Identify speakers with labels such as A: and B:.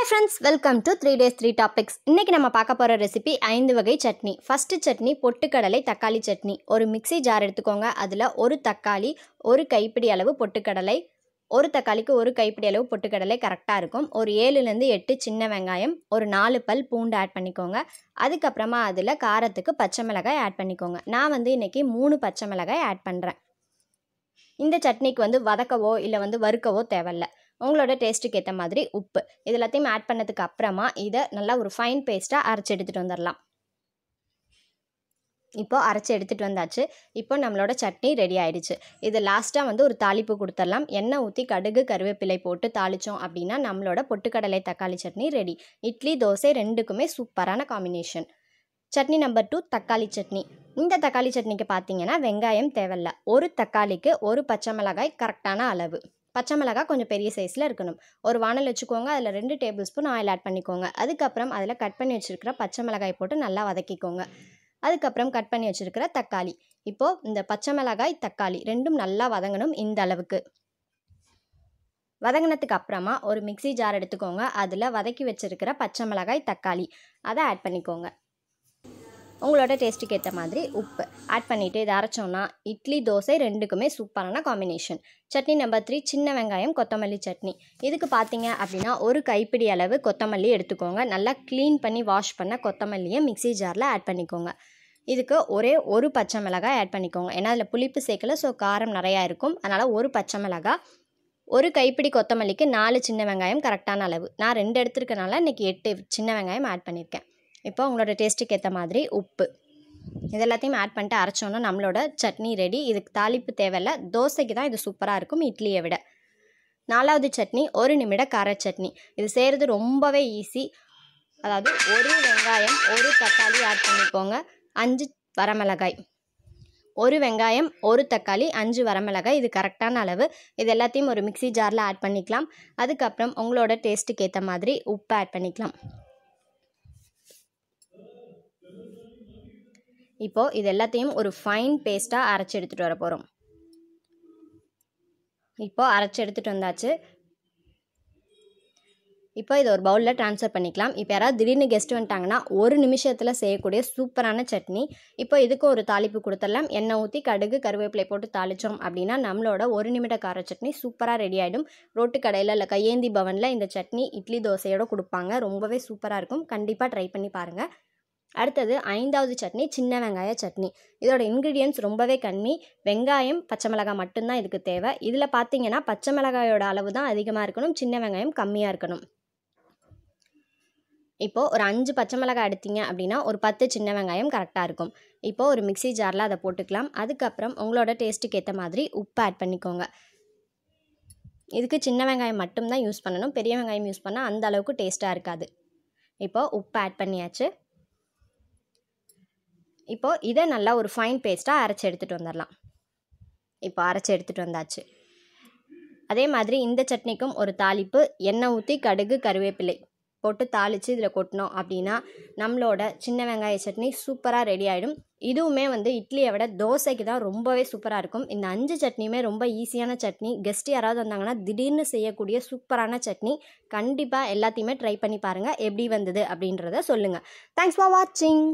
A: hi friends welcome to three days three topics இன்றைக்கி நம்ம பார்க்க போகிற ரெசிபி ஐந்து வகை சட்னி ஃபஸ்ட்டு சட்னி பொட்டுக்கடலை தக்காளி சட்னி ஒரு மிக்சி ஜார் எடுத்துக்கோங்க அதில் ஒரு தக்காளி ஒரு கைப்பிடி அளவு பொட்டுக்கடலை ஒரு தக்காளிக்கு ஒரு கைப்பிடி அளவு பொட்டுக்கடலை கரெக்டாக இருக்கும் ஒரு ஏழுலேருந்து எட்டு சின்ன வெங்காயம் ஒரு நாலு பல் பூண்டு ஆட் பண்ணிக்கோங்க அதுக்கப்புறமா அதில் காரத்துக்கு பச்சை மிளகாய் ஆட் பண்ணிக்கோங்க நான் வந்து இன்றைக்கி மூணு பச்சை மிளகாய் ஆட் பண்ணுறேன் இந்த சட்னிக்கு வந்து வதக்கவோ இல்லை வந்து வறுக்கவோ தேவையில்லை உங்களோட டேஸ்ட்டுக்கு ஏற்ற மாதிரி உப்பு இது எல்லாத்தையும் ஆட் பண்ணதுக்கு அப்புறமா இதை நல்லா ஒரு ஃபைன் பேஸ்ட்டாக அரைச்சி எடுத்துகிட்டு வந்துடலாம் இப்போது அரைச்சி எடுத்துகிட்டு வந்தாச்சு இப்போ நம்மளோட சட்னி ரெடி ஆயிடுச்சு இது லாஸ்ட்டாக வந்து ஒரு தாளிப்பு கொடுத்துடலாம் எண்ணெய் ஊற்றி கடுகு கருவேப்பிலை போட்டு தாளித்தோம் அப்படின்னா நம்மளோட பொட்டுக்கடலை தக்காளி சட்னி ரெடி இட்லி தோசை ரெண்டுக்குமே சூப்பரான காம்பினேஷன் சட்னி நம்பர் டூ தக்காளி சட்னி இந்த தக்காளி சட்னிக்கு பார்த்தீங்கன்னா வெங்காயம் தேவையில்ல ஒரு தக்காளிக்கு ஒரு பச்சை மிளகாய் கரெக்டான அளவு பச்சை மிளகா கொஞ்சம் பெரிய சைஸில் இருக்கணும் ஒரு வானல் வச்சுக்கோங்க அதில் ரெண்டு டேபிள் ஸ்பூன் ஆயில் ஆட் பண்ணிக்கோங்க அதுக்கப்புறம் அதில் கட் பண்ணி வச்சுருக்கிற பச்சை மிளகாய் போட்டு நல்லா வதக்கிக்கோங்க அதுக்கப்புறம் கட் பண்ணி வச்சுருக்கிற தக்காளி இப்போது இந்த பச்சை மிளகாய் தக்காளி ரெண்டும் நல்லா வதங்கணும் இந்த அளவுக்கு வதங்கினதுக்கு அப்புறமா ஒரு மிக்சி ஜார் எடுத்துக்கோங்க அதில் வதக்கி வச்சுருக்கிற பச்சை மிளகாய் தக்காளி அதை ஆட் பண்ணிக்கோங்க உங்களோட டேஸ்ட்டுக்கு ஏற்ற மாதிரி உப்பு ஆட் பண்ணிவிட்டு இதை அரைச்சோன்னா இட்லி தோசை ரெண்டுக்குமே சூப்பரான காம்பினேஷன் சட்னி நம்பர் த்ரீ சின்ன வெங்காயம் கொத்தமல்லி சட்னி இதுக்கு பார்த்தீங்க அப்படின்னா ஒரு கைப்பிடி அளவு கொத்தமல்லி எடுத்துக்கோங்க நல்லா க்ளீன் பண்ணி வாஷ் பண்ண கொத்தமல்லியை மிக்சி ஜாரில் ஆட் பண்ணிக்கோங்க இதுக்கு ஒரே ஒரு பச்சை மிளகாய் ஆட் பண்ணிக்கோங்க ஏன்னா அதில் புளிப்பு சேர்க்கல ஸோ காரம் நிறையா இருக்கும் அதனால் ஒரு பச்சை மிளகாய் ஒரு கைப்பிடி கொத்தமல்லிக்கு நாலு சின்ன வெங்காயம் கரெக்டான அளவு நான் ரெண்டு எடுத்துருக்கனால இன்றைக்கி எட்டு சின்ன வெங்காயம் ஆட் பண்ணியிருக்கேன் இப்போ உங்களோட டேஸ்ட்டுக்கு ஏற்ற மாதிரி உப்பு இது எல்லாத்தையும் ஆட் பண்ணிட்டு அரைச்சோன்னா நம்மளோட சட்னி ரெடி இதுக்கு தாளிப்பு தேவையில்லை தோசைக்கு தான் இது சூப்பராக இருக்கும் இட்லியை விட நாலாவது சட்னி ஒரு நிமிட கார சட்னி இது செய்கிறது ரொம்பவே ஈஸி அதாவது ஒரு வெங்காயம் ஒரு தக்காளி ஆட் பண்ணிக்கோங்க அஞ்சு வரமிளகாய் ஒரு வெங்காயம் ஒரு தக்காளி அஞ்சு வரமிளகாய் இது கரெக்டான அளவு இது எல்லாத்தையும் ஒரு மிக்சி ஜாரில் ஆட் பண்ணிக்கலாம் அதுக்கப்புறம் உங்களோட டேஸ்ட்டுக்கு ஏற்ற மாதிரி உப்பு ஆட் பண்ணிக்கலாம் இப்போது இது எல்லாத்தையும் ஒரு ஃபைன் பேஸ்ட்டாக அரைச்சி எடுத்துகிட்டு வர போகிறோம் இப்போது அரைச்சி எடுத்துகிட்டு வந்தாச்சு இப்போ இதை ஒரு பவுலில் ட்ரான்ஸ்ஃபர் பண்ணிக்கலாம் இப்போ யாராவது திடீர்னு கெஸ்ட் வந்துட்டாங்கன்னா ஒரு நிமிஷத்தில் செய்யக்கூடிய சூப்பரான சட்னி இப்போ இதுக்கு ஒரு தாளிப்பு கொடுத்துடலாம் எண்ணெய் ஊற்றி கடுகு கருவேப்பிலை போட்டு தாளித்தோம் அப்படின்னா நம்மளோட ஒரு நிமிட கார சட்னி சூப்பராக ரெடி ஆகிடும் ரோட்டு கடையில் இல்லை கையேந்தி பவனில் இந்த சட்னி இட்லி தோசையோடு கொடுப்பாங்க ரொம்பவே சூப்பராக இருக்கும் கண்டிப்பாக ட்ரை பண்ணி பாருங்கள் அடுத்தது ஐந்தாவது சட்னி சின்ன வெங்காய சட்னி இதோட இன்க்ரீடியன்ஸ் ரொம்பவே கம்மி வெங்காயம் பச்சை மிளகாய் மட்டும்தான் இதுக்கு தேவை இதில் பார்த்தீங்கன்னா பச்சை மிளகாயோட அளவு தான் அதிகமாக இருக்கணும் சின்ன வெங்காயம் கம்மியாக இருக்கணும் இப்போது ஒரு அஞ்சு பச்சை மிளகாய் எடுத்தீங்க அப்படின்னா ஒரு பத்து சின்ன வெங்காயம் கரெக்டாக இருக்கும் இப்போது ஒரு மிக்சி ஜாரில் அதை போட்டுக்கலாம் அதுக்கப்புறம் உங்களோட டேஸ்ட்டுக்கு ஏற்ற மாதிரி உப்பு ஆட் பண்ணிக்கோங்க இதுக்கு சின்ன வெங்காயம் மட்டும்தான் யூஸ் பண்ணணும் பெரிய வெங்காயம் யூஸ் பண்ணால் அந்த அளவுக்கு டேஸ்ட்டாக இருக்காது இப்போது உப்பு ஆட் பண்ணியாச்சு இப்போது இதை நல்லா ஒரு ஃபைன் பேஸ்ட்டாக அரைச்சி எடுத்துகிட்டு வந்துடலாம் இப்போ அரைச்சி எடுத்துகிட்டு வந்தாச்சு அதே மாதிரி இந்த சட்னிக்கும் ஒரு தாளிப்பு எண்ணெய் ஊற்றி கடுகு கருவேப்பிலை போட்டு தாளித்து இதில் கொட்டினோம் அப்படின்னா நம்மளோட சின்ன வெங்காய சட்னி சூப்பராக ரெடி ஆகிடும் இதுவுமே வந்து இட்லியை விட தோசைக்கு தான் ரொம்பவே சூப்பராக இருக்கும் இந்த அஞ்சு சட்னியுமே ரொம்ப ஈஸியான சட்னி கெஸ்ட் யாராவது வந்தாங்கன்னா திடீர்னு செய்யக்கூடிய சூப்பரான சட்னி கண்டிப்பாக எல்லாத்தையுமே ட்ரை பண்ணி பாருங்கள் எப்படி வந்தது அப்படின்றத சொல்லுங்கள் தேங்க்ஸ் ஃபார் வாட்சிங்